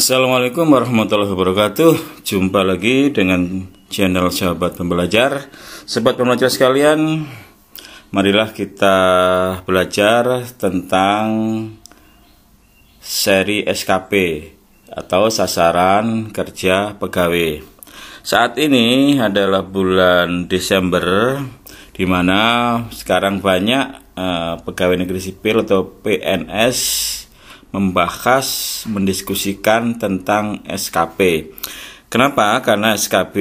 Assalamualaikum warahmatullahi wabarakatuh Jumpa lagi dengan channel sahabat pembelajar Sahabat pembelajar sekalian Marilah kita belajar tentang seri SKP Atau sasaran kerja pegawai Saat ini adalah bulan Desember Dimana sekarang banyak uh, pegawai negeri sipil atau PNS membahas, mendiskusikan tentang SKP. Kenapa? Karena SKP,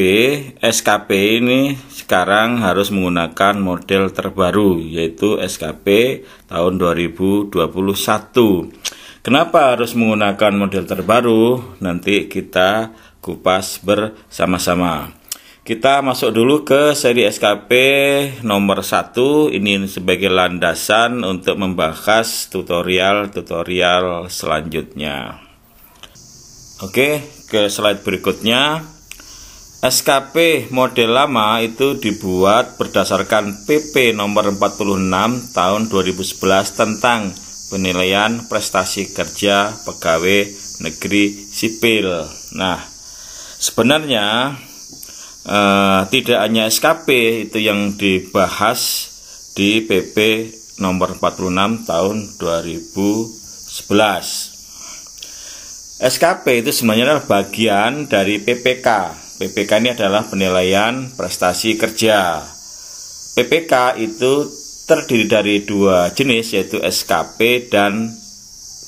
SKP ini sekarang harus menggunakan model terbaru yaitu SKP tahun 2021. Kenapa harus menggunakan model terbaru? Nanti kita kupas bersama-sama. Kita masuk dulu ke seri SKP nomor 1 ini sebagai landasan untuk membahas tutorial-tutorial selanjutnya. Oke, ke slide berikutnya. SKP model lama itu dibuat berdasarkan PP nomor 46 tahun 2011 tentang penilaian prestasi kerja pegawai negeri sipil. Nah, sebenarnya uh, tidak hanya SKP itu yang dibahas di PP nomor 46 tahun 2011. SKP itu sebenarnya adalah bagian dari PPK. PPK ini adalah penilaian prestasi kerja. PPK itu terdiri dari dua jenis yaitu SKP dan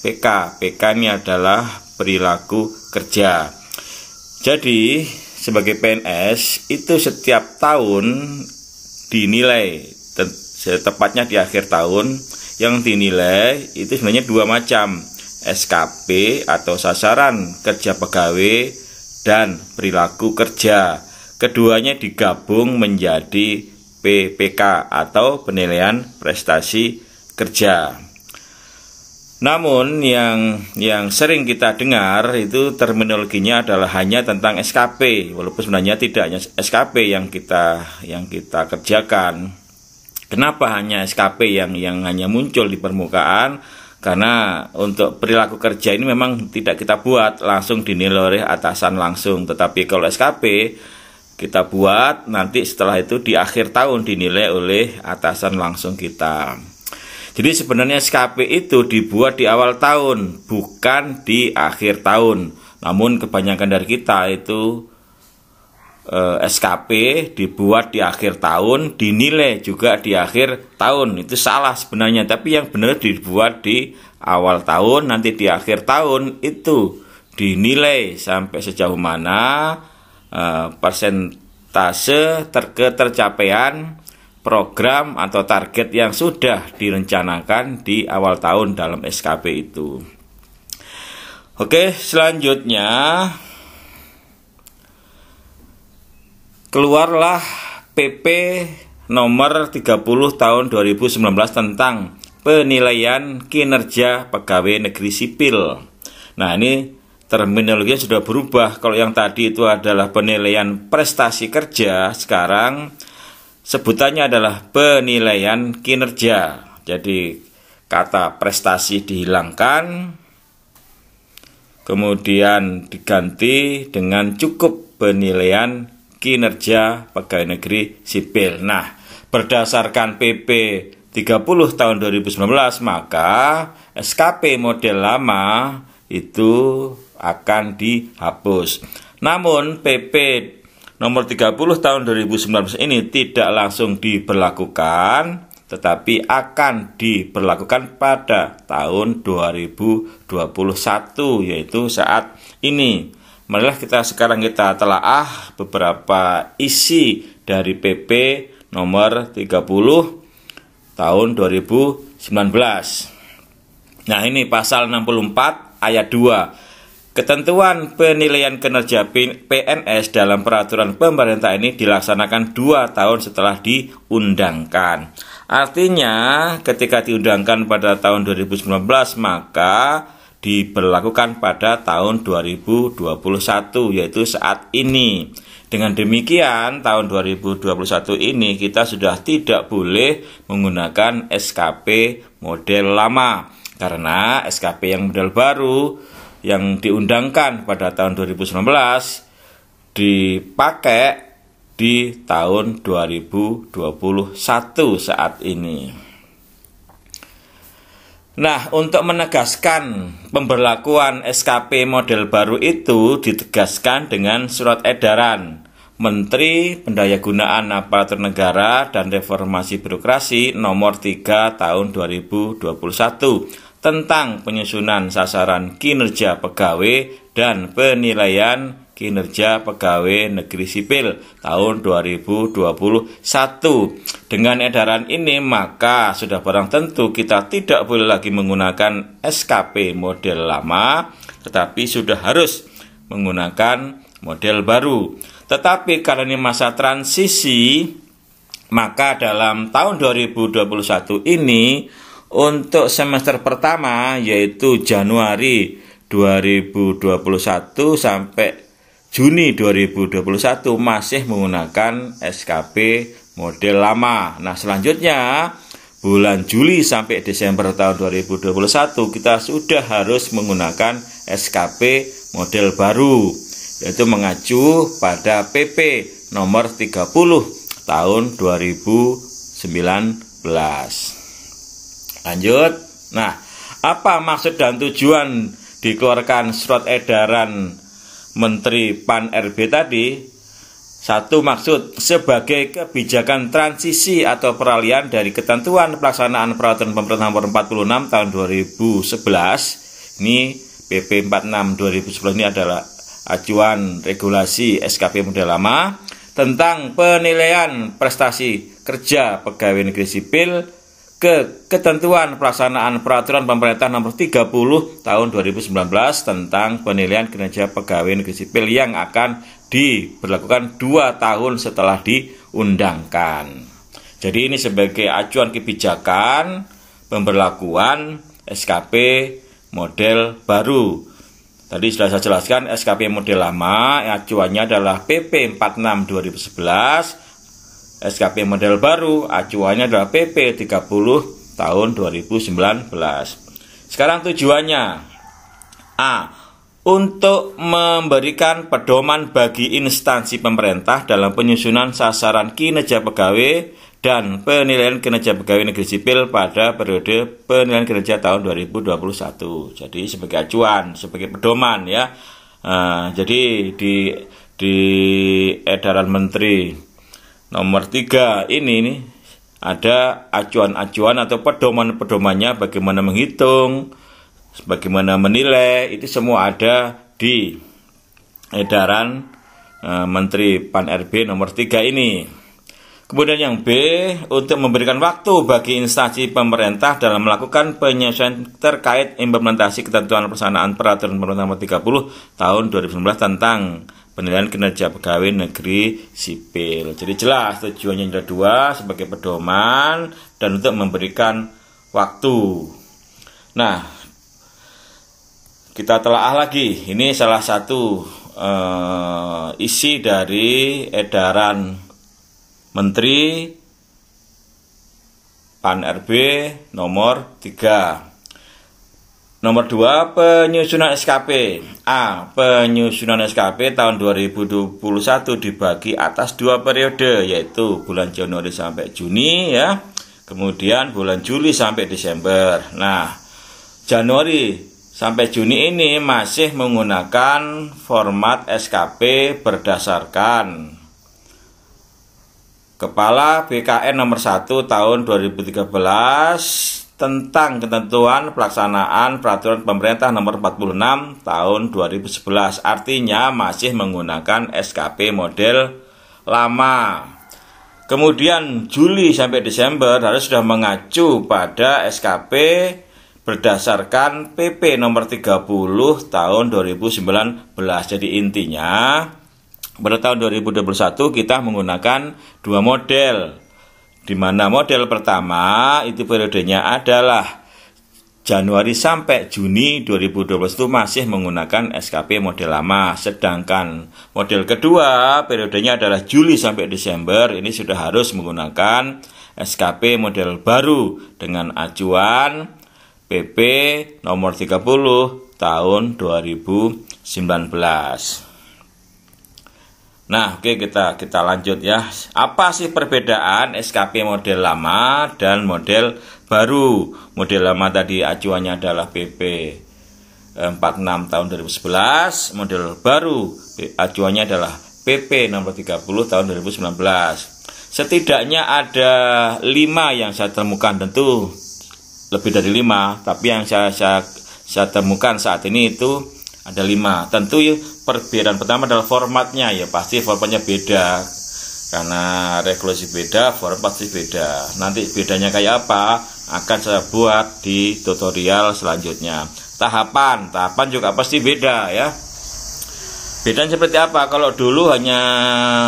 PK. PK ini adalah perilaku kerja. Jadi sebagai PNS itu setiap tahun dinilai tepatnya di akhir tahun yang dinilai itu sebenarnya dua macam SKP atau sasaran kerja pegawai dan perilaku kerja keduanya digabung menjadi PPK atau penilaian prestasi kerja. Namun yang yang sering kita dengar itu terminologinya adalah hanya tentang SKP, walaupun sebenarnya tidak hanya SKP yang kita yang kita kerjakan. Kenapa hanya SKP yang yang hanya muncul di permukaan? Karena untuk perilaku kerja ini memang tidak kita buat langsung dinilai oleh atasan langsung, tetapi kalau SKP kita buat nanti setelah itu di akhir tahun dinilai oleh atasan langsung kita. Jadi sebenarnya SKP itu dibuat di awal tahun, bukan di akhir tahun. Namun kebanyakan dari kita itu eh, SKP dibuat di akhir tahun, dinilai juga di akhir tahun. Itu salah sebenarnya, tapi yang benar dibuat di awal tahun, nanti di akhir tahun itu dinilai sampai sejauh mana eh, persentase tercapaian program atau target yang sudah direncanakan di awal tahun dalam SKP itu. Oke, selanjutnya keluarlah PP nomor 30 tahun 2019 tentang penilaian kinerja pegawai negeri sipil. Nah, ini terminologinya sudah berubah. Kalau yang tadi itu adalah penilaian prestasi kerja, sekarang Sebutannya adalah penilaian kinerja. Jadi kata prestasi dihilangkan kemudian diganti dengan cukup penilaian kinerja pegawai negeri sipil. Nah, berdasarkan PP 30 tahun 2019 maka SKP model lama itu akan dihapus. Namun PP nomor 30 tahun 2019 ini tidak langsung diberlakukan tetapi akan diberlakukan pada tahun 2021 yaitu saat ini. Marilah kita sekarang kita telaah beberapa isi dari PP nomor 30 tahun 2019. Nah, ini pasal 64 ayat 2 Ketentuan penilaian kinerja PNS dalam peraturan pemerintah ini dilaksanakan dua tahun setelah diundangkan. Artinya, ketika diundangkan pada tahun 2019, maka diberlakukan pada tahun 2021, yaitu saat ini. Dengan demikian, tahun 2021 ini kita sudah tidak boleh menggunakan SKP model lama, karena SKP yang model baru yang diundangkan pada tahun 2019 dipakai di tahun 2021 saat ini. Nah, untuk menegaskan pemberlakuan SKP model baru itu ditegaskan dengan surat edaran Menteri Pendayagunaan Aparatur Negara dan Reformasi Birokrasi nomor 3 tahun 2021 tentang penyusunan sasaran kinerja pegawai dan penilaian kinerja pegawai negeri sipil tahun 2021. Dengan edaran ini maka sudah barang tentu kita tidak boleh lagi menggunakan SKP model lama tetapi sudah harus menggunakan model baru. Tetapi karena ini masa transisi maka dalam tahun 2021 ini untuk semester pertama yaitu Januari 2021 sampai Juni 2021 masih menggunakan SKP model lama. Nah, selanjutnya bulan Juli sampai Desember tahun 2021 kita sudah harus menggunakan SKP model baru yaitu mengacu pada PP nomor 30 tahun 2019. Lanjut. Nah, apa maksud dan tujuan dikeluarkan surat edaran Menteri Pan RB tadi? Satu maksud sebagai kebijakan transisi atau peralihan dari ketentuan pelaksanaan peraturan pemerintah nomor 46 tahun 2011 ini PP 46 2011 ini adalah acuan regulasi SKP model lama tentang penilaian prestasi kerja pegawai negeri sipil ke ketentuan pelaksanaan peraturan pemerintah nomor 30 tahun 2019 tentang penilaian kinerja pegawai negeri sipil yang akan diberlakukan dua tahun setelah diundangkan. Jadi ini sebagai acuan kebijakan pemberlakuan SKP model baru. Tadi sudah saya jelaskan SKP model lama acuannya adalah PP 46 2011 SKP model baru acuannya adalah PP 30 tahun 2019. Sekarang tujuannya A. Untuk memberikan pedoman bagi instansi pemerintah dalam penyusunan sasaran kinerja pegawai dan penilaian kinerja pegawai negeri sipil pada periode penilaian kinerja tahun 2021. Jadi sebagai acuan, sebagai pedoman ya. Uh, jadi di di edaran menteri Nomor tiga ini nih ada acuan-acuan atau pedoman-pedomannya bagaimana menghitung, bagaimana menilai itu semua ada di edaran eh, Menteri Pan RB nomor tiga ini. Kemudian yang B untuk memberikan waktu bagi instansi pemerintah dalam melakukan penyesuaian terkait implementasi ketentuan pelaksanaan peraturan pemerintah nomor 30 tahun 2019 tentang penilaian kinerja pegawai negeri sipil. Jadi jelas tujuannya yang kedua sebagai pedoman dan untuk memberikan waktu. Nah, kita telah lagi. Ini salah satu uh, isi dari edaran Menteri PAN RB nomor 3. Nomor 2 penyusunan SKP. A. Penyusunan SKP tahun 2021 dibagi atas dua periode yaitu bulan Januari sampai Juni ya. Kemudian bulan Juli sampai Desember. Nah, Januari sampai Juni ini masih menggunakan format SKP berdasarkan Kepala BKN nomor 1 tahun 2013 tentang ketentuan pelaksanaan peraturan pemerintah nomor 46 tahun 2011 artinya masih menggunakan SKP model lama. Kemudian Juli sampai Desember harus sudah mengacu pada SKP berdasarkan PP nomor 30 tahun 2019. Jadi intinya pada tahun 2021 kita menggunakan dua model di mana model pertama itu periodenya adalah Januari sampai Juni 2021 masih menggunakan SKP model lama sedangkan model kedua periodenya adalah Juli sampai Desember ini sudah harus menggunakan SKP model baru dengan acuan PP nomor 30 tahun 2019. Nah, oke okay, kita kita lanjut ya. Apa sih perbedaan SKP model lama dan model baru? Model lama tadi acuannya adalah PP 46 eh, tahun 2011, model baru acuannya adalah PP nomor 30 tahun 2019. Setidaknya ada 5 yang saya temukan tentu lebih dari 5, tapi yang saya saya, saya temukan saat ini itu ada lima tentu ya, perbedaan pertama adalah formatnya ya pasti formatnya beda karena regulasi beda format sih beda nanti bedanya kayak apa akan saya buat di tutorial selanjutnya tahapan tahapan juga pasti beda ya Beda seperti apa kalau dulu hanya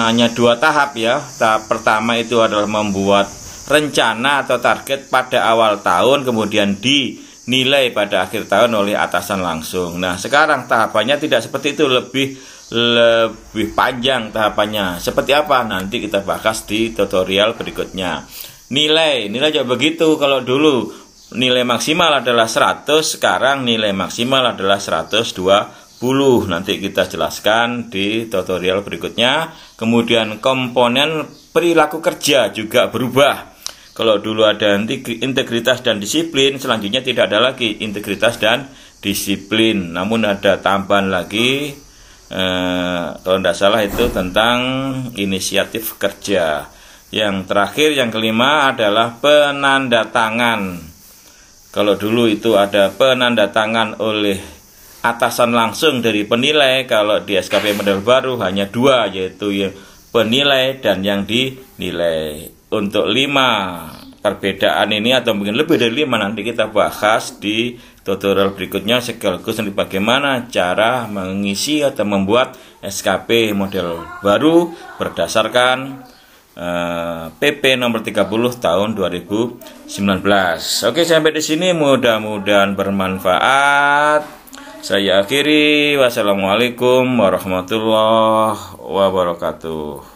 hanya dua tahap ya tahap pertama itu adalah membuat rencana atau target pada awal tahun kemudian di nilai pada akhir tahun oleh atasan langsung. Nah, sekarang tahapannya tidak seperti itu, lebih lebih panjang tahapannya. Seperti apa? Nanti kita bahas di tutorial berikutnya. Nilai, nilai juga begitu kalau dulu nilai maksimal adalah 100, sekarang nilai maksimal adalah 120. Nanti kita jelaskan di tutorial berikutnya. Kemudian komponen perilaku kerja juga berubah kalau dulu ada integritas dan disiplin, selanjutnya tidak ada lagi integritas dan disiplin. Namun ada tambahan lagi, eh, kalau tidak salah itu tentang inisiatif kerja. Yang terakhir, yang kelima adalah penanda tangan. Kalau dulu itu ada penanda tangan oleh atasan langsung dari penilai, kalau di SKP model baru hanya dua, yaitu yang penilai dan yang dinilai untuk lima perbedaan ini atau mungkin lebih dari lima nanti kita bahas di tutorial berikutnya sekaligus nanti bagaimana cara mengisi atau membuat SKP model baru berdasarkan PP eh, nomor 30 tahun 2019. Oke sampai di sini mudah-mudahan bermanfaat. Saya akhiri wassalamualaikum warahmatullahi wabarakatuh.